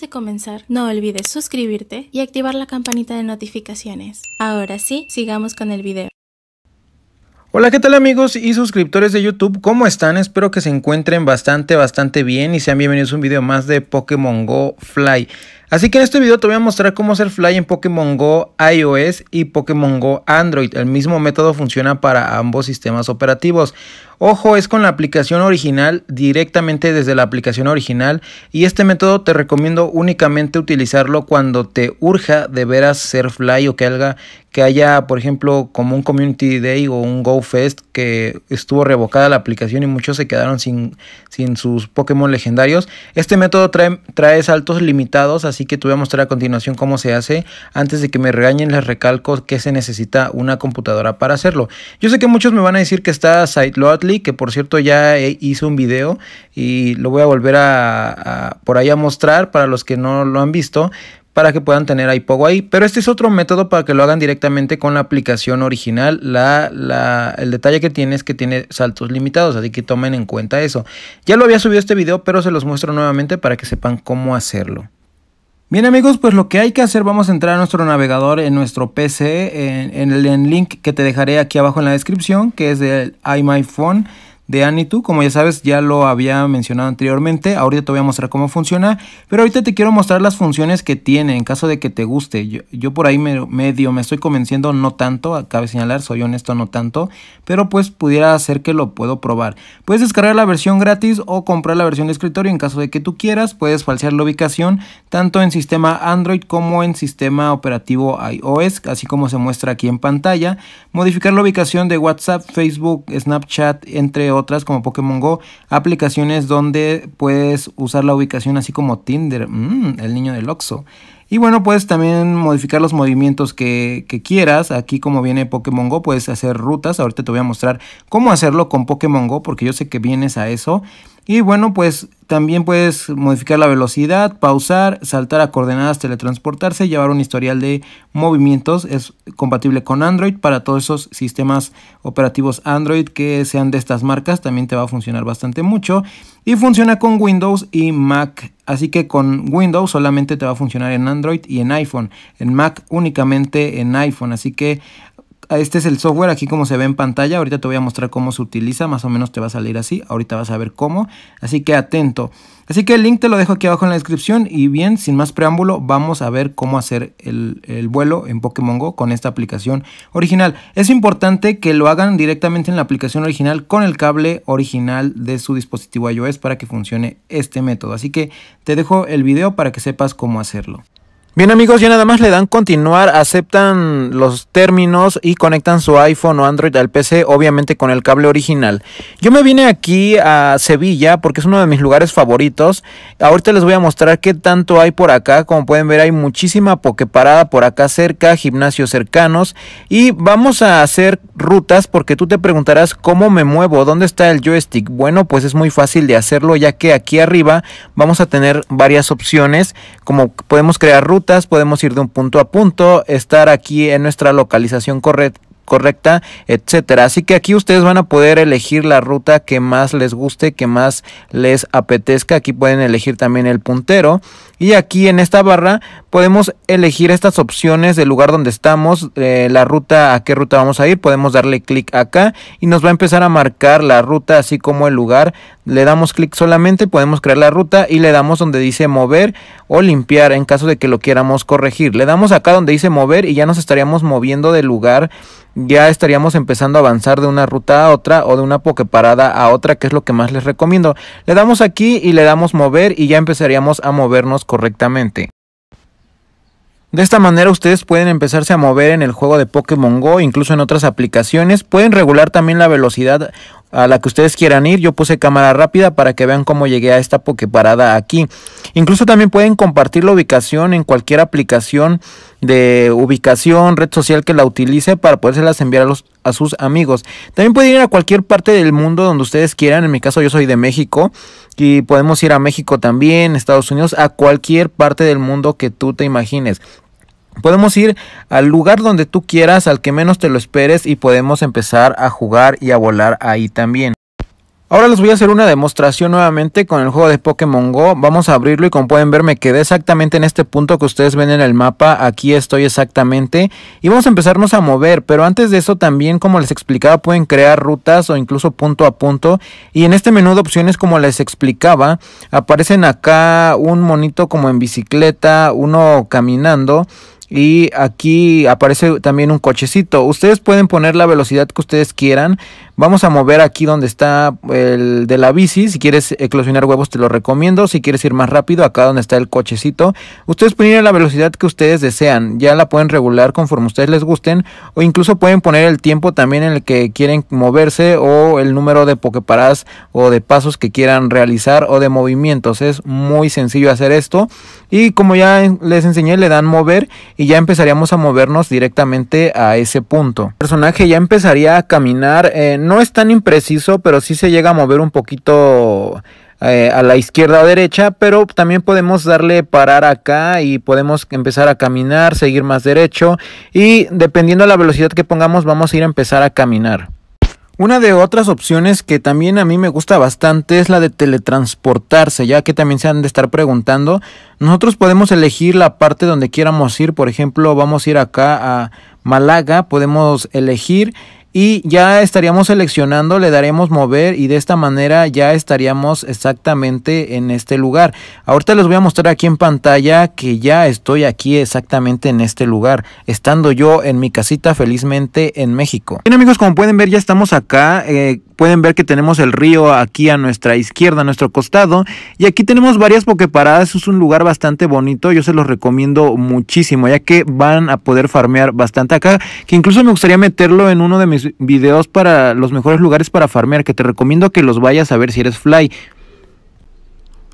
de comenzar, no olvides suscribirte y activar la campanita de notificaciones. Ahora sí, sigamos con el vídeo Hola, ¿qué tal amigos y suscriptores de YouTube? ¿Cómo están? Espero que se encuentren bastante, bastante bien y sean bienvenidos a un video más de Pokémon Go Fly. Así que en este video te voy a mostrar cómo hacer Fly en Pokémon Go iOS y Pokémon Go Android. El mismo método funciona para ambos sistemas operativos. Ojo, es con la aplicación original, directamente desde la aplicación original. Y este método te recomiendo únicamente utilizarlo cuando te urja de veras hacer Fly o que que haya, por ejemplo, como un Community Day o un Go Fest que estuvo revocada la aplicación y muchos se quedaron sin, sin sus Pokémon legendarios. Este método trae, trae saltos limitados, así así que te voy a mostrar a continuación cómo se hace. Antes de que me regañen les recalco que se necesita una computadora para hacerlo. Yo sé que muchos me van a decir que está Siteloadly, que por cierto ya eh, hice un video y lo voy a volver a, por ahí a mostrar para los que no lo han visto para que puedan tener ahí poco ahí. Pero este es otro método para que lo hagan directamente con la aplicación original. La, el detalle que tiene es que tiene saltos limitados, así que tomen en cuenta eso. Ya lo había subido este video, pero se los muestro nuevamente para que sepan cómo hacerlo. Bien amigos, pues lo que hay que hacer, vamos a entrar a nuestro navegador en nuestro PC, en, el link que te dejaré aquí abajo en la descripción, que es el iMyPhone de Anitu. Como ya sabes, ya lo había mencionado anteriormente. Ahorita te voy a mostrar cómo funciona. Pero ahorita te quiero mostrar las funciones que tiene en caso de que te guste. Yo, por ahí medio me, estoy convenciendo, no tanto. Cabe señalar, soy honesto, no tanto. Pero pues pudiera ser que lo puedo probar. Puedes descargar la versión gratis o comprar la versión de escritorio en caso de que tú quieras. Puedes falsear la ubicación tanto en sistema Android como en sistema operativo iOS, así como se muestra aquí en pantalla. Modificar la ubicación de WhatsApp, Facebook, Snapchat, entre otros otras como Pokémon Go, aplicaciones donde puedes usar la ubicación así como Tinder, mm, el niño del Oxxo. Y bueno, puedes también modificar los movimientos que, que, quieras. Aquí como viene Pokémon Go, puedes hacer rutas. Ahorita te voy a mostrar cómo hacerlo con Pokémon Go, porque yo sé que vienes a eso. Y bueno, pues también puedes modificar la velocidad, pausar, saltar a coordenadas, teletransportarse, llevar un historial de movimientos. Es compatible con Android para todos esos sistemas operativos Android que sean de estas marcas. También te va a funcionar bastante mucho. Y funciona con Windows y Mac. Así que con Windows solamente te va a funcionar en Android y en iPhone. En Mac únicamente en iPhone. Así que este es el software, aquí como se ve en pantalla, ahorita te voy a mostrar cómo se utiliza, más o menos te va a salir así, ahorita vas a ver cómo, así que atento. Así que el link te lo dejo aquí abajo en la descripción y bien, sin más preámbulo, vamos a ver cómo hacer el, vuelo en Pokémon GO con esta aplicación original. Es importante que lo hagan directamente en la aplicación original con el cable original de su dispositivo iOS para que funcione este método. Así que te dejo el video para que sepas cómo hacerlo. Bien amigos, ya nada más le dan continuar, aceptan los términos y conectan su iPhone o Android al PC, obviamente con el cable original. Yo me vine aquí a Sevilla porque es uno de mis lugares favoritos. Ahorita les voy a mostrar qué tanto hay por acá. Como pueden ver hay muchísima pokeparada por acá cerca, gimnasios cercanos. Y vamos a hacer rutas porque tú te preguntarás cómo me muevo, dónde está el joystick. Bueno, pues es muy fácil de hacerlo ya que aquí arriba vamos a tener varias opciones como podemos crear rutas podemos ir de un punto a punto, estar aquí en nuestra localización correcta correcta, etcétera. Así que aquí ustedes van a poder elegir la ruta que más les guste, que más les apetezca. Aquí pueden elegir también el puntero y aquí en esta barra podemos elegir estas opciones del lugar donde estamos, eh, la ruta, a qué ruta vamos a ir. Podemos darle clic acá y nos va a empezar a marcar la ruta así como el lugar. Le damos clic solamente, podemos crear la ruta y le damos donde dice mover o limpiar en caso de que lo queramos corregir. Le damos acá donde dice mover y ya nos estaríamos moviendo del lugar ya estaríamos empezando a avanzar de una ruta a otra o de una parada a otra, que es lo que más les recomiendo. Le damos aquí y le damos mover y ya empezaríamos a movernos correctamente. De esta manera ustedes pueden empezarse a mover en el juego de Pokémon Go, incluso en otras aplicaciones. Pueden regular también la velocidad a la que ustedes quieran ir. Yo puse cámara rápida para que vean cómo llegué a esta Poképarada aquí. Incluso también pueden compartir la ubicación en cualquier aplicación de ubicación, red social que la utilice para podérselas enviar a sus amigos. También pueden ir a cualquier parte del mundo donde ustedes quieran. En mi caso yo soy de México y podemos ir a México también, Estados Unidos, a cualquier parte del mundo que tú te imagines. Podemos ir al lugar donde tú quieras, al que menos te lo esperes y podemos empezar a jugar y a volar ahí también. Ahora les voy a hacer una demostración nuevamente con el juego de Pokémon Go. Vamos a abrirlo y como pueden ver me quedé exactamente en este punto que ustedes ven en el mapa. Aquí estoy exactamente. Y vamos a empezarnos a mover. Pero antes de eso también como les explicaba pueden crear rutas o incluso punto a punto. Y en este menú de opciones como les explicaba aparecen acá un monito como en bicicleta, uno caminando. Y aquí aparece también un cochecito. Ustedes pueden poner la velocidad que ustedes quieran. Vamos a mover aquí donde está el de la bici. Si quieres eclosionar huevos te lo recomiendo. Si quieres ir más rápido, acá donde está el cochecito. Ustedes pueden la velocidad que ustedes desean. Ya la pueden regular conforme ustedes les gusten. O incluso pueden poner el tiempo también en el que quieren moverse. O el número de pokeparadas o de pasos que quieran realizar. O de movimientos. Es muy sencillo hacer esto. Y como ya les enseñé, le dan mover. Y ya empezaríamos a movernos directamente a ese punto. El personaje ya empezaría a caminar no es tan impreciso, pero sí se llega a mover un poquito eh, a la izquierda o derecha, pero también podemos darle parar acá y podemos empezar a caminar, seguir más derecho y dependiendo de la velocidad que pongamos vamos a ir a empezar a caminar. Una de otras opciones que también a mí me gusta bastante es la de teletransportarse, ya que también se han de estar preguntando. Nosotros podemos elegir la parte donde quieramos ir, por ejemplo, vamos a ir acá a Málaga, podemos elegir y ya estaríamos seleccionando, le daremos mover y de esta manera ya estaríamos exactamente en este lugar. Ahorita les voy a mostrar aquí en pantalla que ya estoy aquí exactamente en este lugar, estando yo en mi casita felizmente en México. Bien amigos, como pueden ver ya estamos acá. Eh, pueden ver que tenemos el río aquí a nuestra izquierda, a nuestro costado. Y aquí tenemos varias pokeparadas. Es un lugar bastante bonito. Yo se los recomiendo muchísimo, ya que van a poder farmear bastante acá. Que incluso me gustaría meterlo en uno de mis videos para los mejores lugares para farmear. Que te recomiendo que los vayas a ver si eres fly.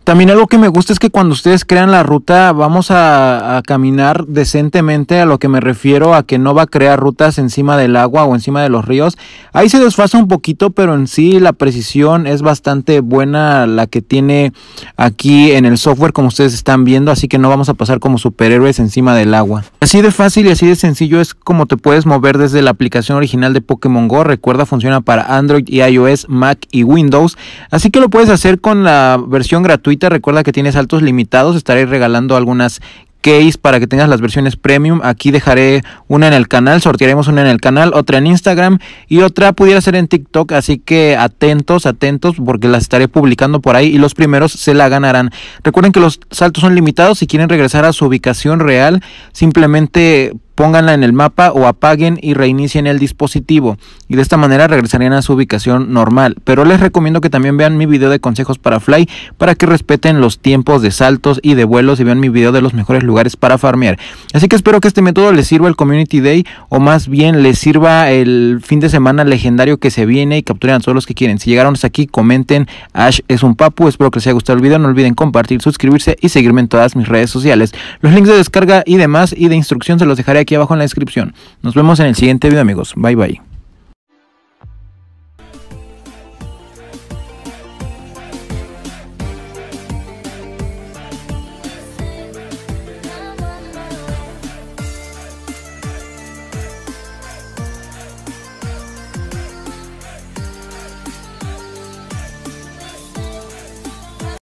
También algo que me gusta es que cuando ustedes crean la ruta vamos a, caminar decentemente, a lo que me refiero a que no va a crear rutas encima del agua o encima de los ríos. Ahí se desfasa un poquito, pero en sí la precisión es bastante buena la que tiene aquí en el software como ustedes están viendo, así que no vamos a pasar como superhéroes encima del agua. Así de fácil y así de sencillo es como te puedes mover desde la aplicación original de Pokémon Go. Recuerda, funciona para Android y iOS, Mac y Windows, así que lo puedes hacer con la versión gratuita recuerda que tiene saltos limitados, estaré regalando algunas case para que tengas las versiones premium. Aquí dejaré una en el canal, sortearemos una en el canal, otra en Instagram y otra pudiera ser en TikTok. Así que atentos, atentos porque las estaré publicando por ahí y los primeros se la ganarán. Recuerden que los saltos son limitados. Si quieren regresar a su ubicación real, simplemente pónganla en el mapa o apaguen y reinicien el dispositivo y de esta manera regresarían a su ubicación normal. Pero les recomiendo que también vean mi video de consejos para Fly para que respeten los tiempos de saltos y de vuelos y vean mi video de los mejores lugares para farmear. Así que espero que este método les sirva el Community Day o más bien les sirva el fin de semana legendario que se viene y capturen a todos los que quieren. Si llegaron hasta aquí comenten Ash es un papu, espero que les haya gustado el video, no olviden compartir, suscribirse y seguirme en todas mis redes sociales. Los links de descarga y demás y de instrucción se los dejaré aquí abajo en la descripción. Nos vemos en el siguiente video amigos. Bye bye.